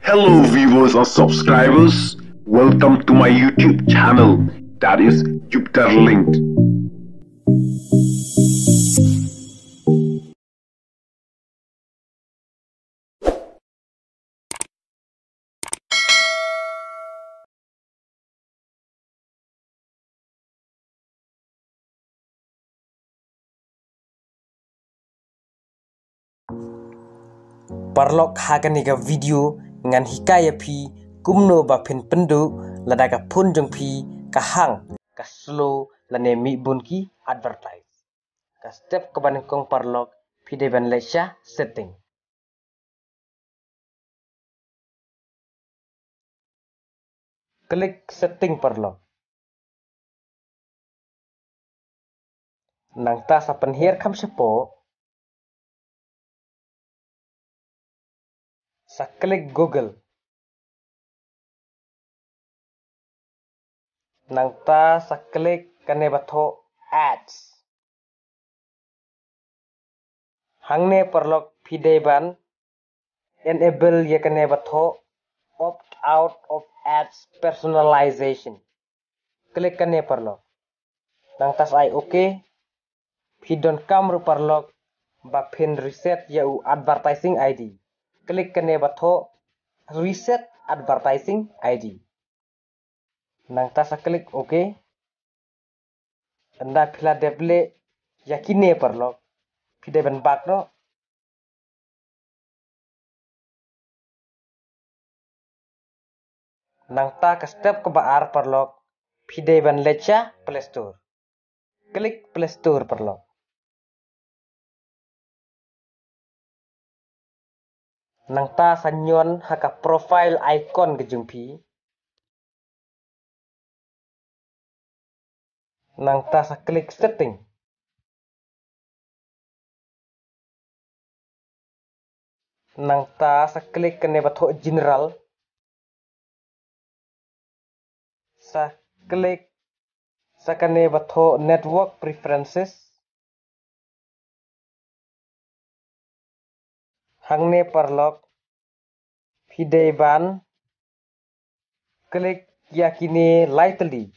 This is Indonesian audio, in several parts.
Hello viewers and subscribers, welcome to my YouTube channel that is Jupiter Linked. you Barlok hakan iga video ngan hikaya pi kumno ba pin pendu lada ka punjung pi kahang ka slow lane mi bun ki advertise. Ka step ka ban kong parlok pi de ban lesha setting. Klik setting parlok. Nang ta sapen here kam sepo sa click Google. Nang ta sa click kane batho ads. Hangne perlok pideban enable ya kane batho opt out of ads personalization. Click kane perlok. Nang tas oke. okay. Pidon kamru perlok bapin reset yau advertising ID. Klik ke बाद reset advertising ID nang sa klik OK anda pila deble yakine perlo pide ben bakno nang ta ke step ke baar perlo pide ben lecha play store klik play store perlo nang ta sanyon haka profile icon kejung pi nang ta sa klik setting nang ta sa klik kene bathok general sa klik sa kene bathok network preferences Hang perlok Pidei ban Klik yakini lightly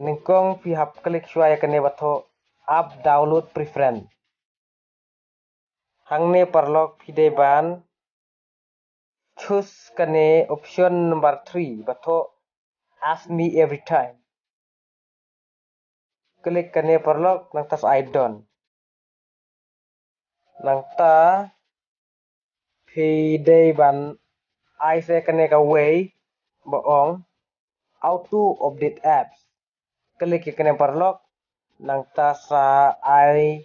Ningkong pihap klik suaya kene bato app download preference Hangne perlok pidei ban choose kane option number 3 bato ask me every time klik kane perlok nang tas I done nangta khi day ban I say connect away boong auto update apps klik ke kena perlok nang ta sa I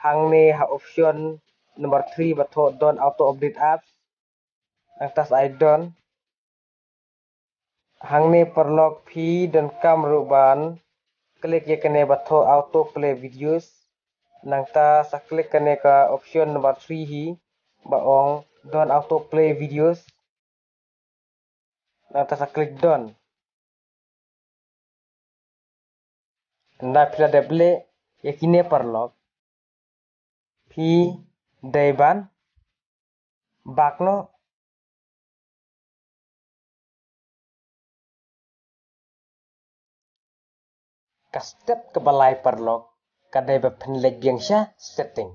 hang ne ha option number 3 bato don auto update apps nang ta sa I don hang ne perlok p don kam ruban klik ke kena bato auto play videos nangta sa click kane ka option number 3 hi baong don auto play videos nangta sa click don, na pila deble yakine parlog phi daiban bakno ke balai perlok къдей в пенлек бьянша сеттинг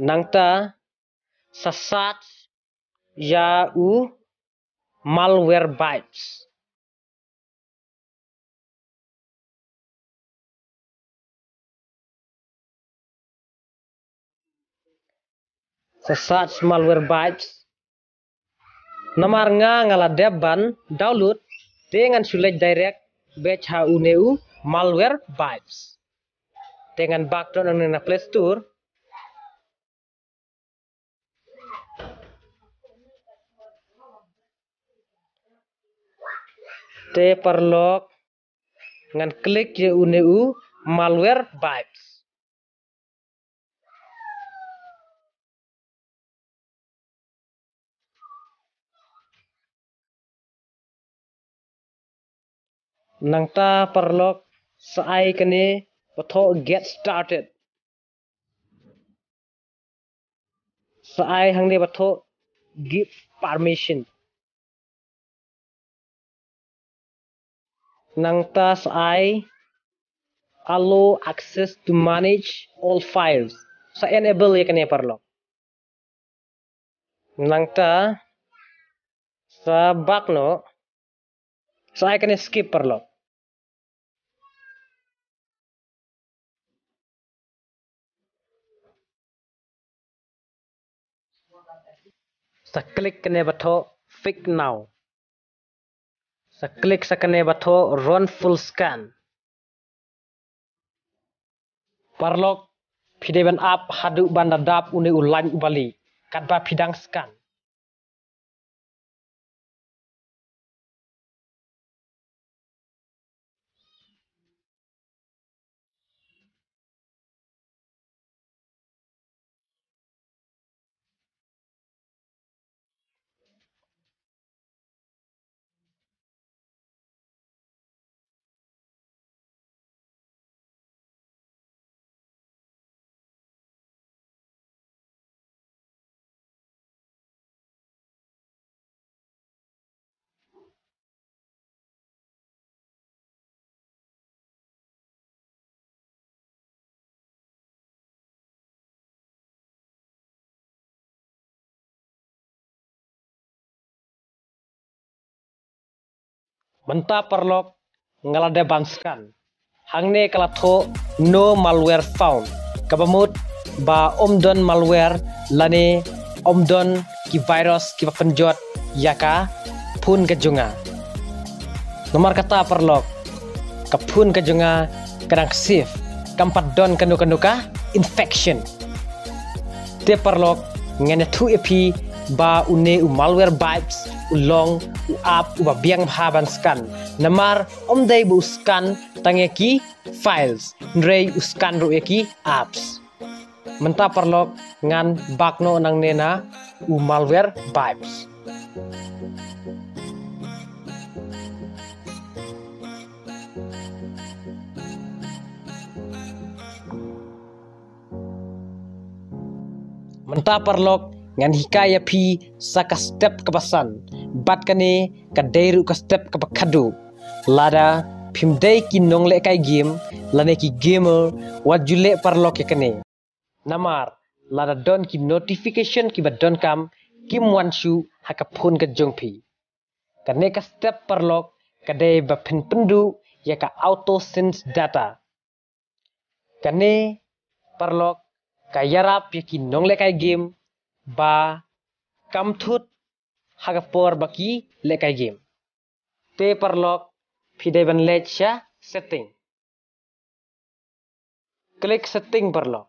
nangta sesat ya malware bytes sesat malware bytes Nomor nga ngala deban download dengan sulit direct batch huneu e malware bytes dengan background backdown na play store deperlok ngan klik je uneu malware vibes នឹងតាប្រឡកស្អែកគ្នាវត្ថុ get started ស្អែកហាងនេះវត្ថុ give permission ng task ay allow access to manage all files. Sa enable ya kanya parlo. Nang ta sa back no sa so, kanya skip parlo. Sa click kanya bato fix now. Sa click sa kanay ba to, run full scan. Parlok, pideban up, hadu ban dap, uni ulang ubali. Kadba pidang scan. menta perlok ngalade bangskan Hangne kalatho no malware found. kabamut ba omdon malware lani omdon ki virus ki penjot yaka pun kejunga. Nomor kata perlok pun kejunga kadang sif kampat don kanu kanuka infection. Te perlok ngene tu epi ba une u malware vibes Ulong, u ap u ba biang haban scan namar om dai bu scan tange files ndrei u scan ru eki apps menta perlok ngan bakno nang nena u malware vibes menta perlok ngan hikaya pi saka step kebasan bat ka deiru ka step ka pakhadu lada phimdei ki nongle kai game lane ki gamer wat jule parlo ke kani namar lada don ki notification ki bat don kam kim wanshu haka phone ka jongphi karne ka step parlok kadai ba phin pendu ya ka auto sense data kane parlok ka yarap ya ki nongle kai game ba kamthut haga por baki lekai game. Paper lock fideban lecha setting. Klik setting per lock.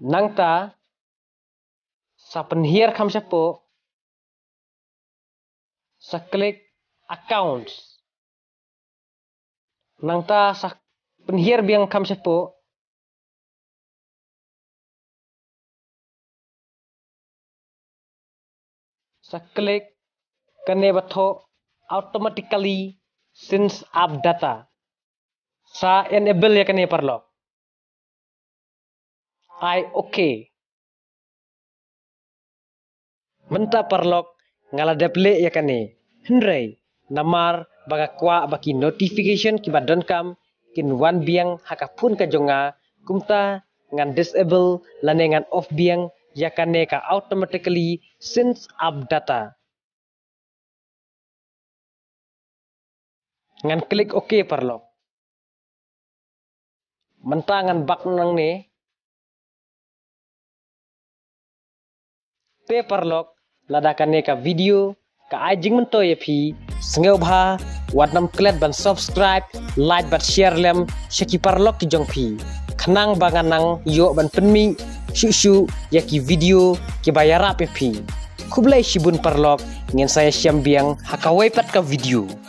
Nang ta sa penhir kam sepo sa klik accounts. Nang ta sa penhir biang kam sepo Saya klik connect automatically since app data. sa enable ya kene perlu. I okay. Menta perlok ngala deple ya kene. Henry namar baga kwa baki notification badon kam kin one biang hakapun kajonga kumta ngan disable lanengan off biang का automatically sync up data Ngan klik OK parlo. Mentangan bak nang ne Paper lock ladakan ka video ka ajing mento ye phi sngeu bha watnam klet ban subscribe like ban share lem shaki parlok ki jong phi khnang banganang yo ban penmi ya yaki video bayar apa pi. Kublai shibun perlok dengan saya syambiang hakawai pat ka video.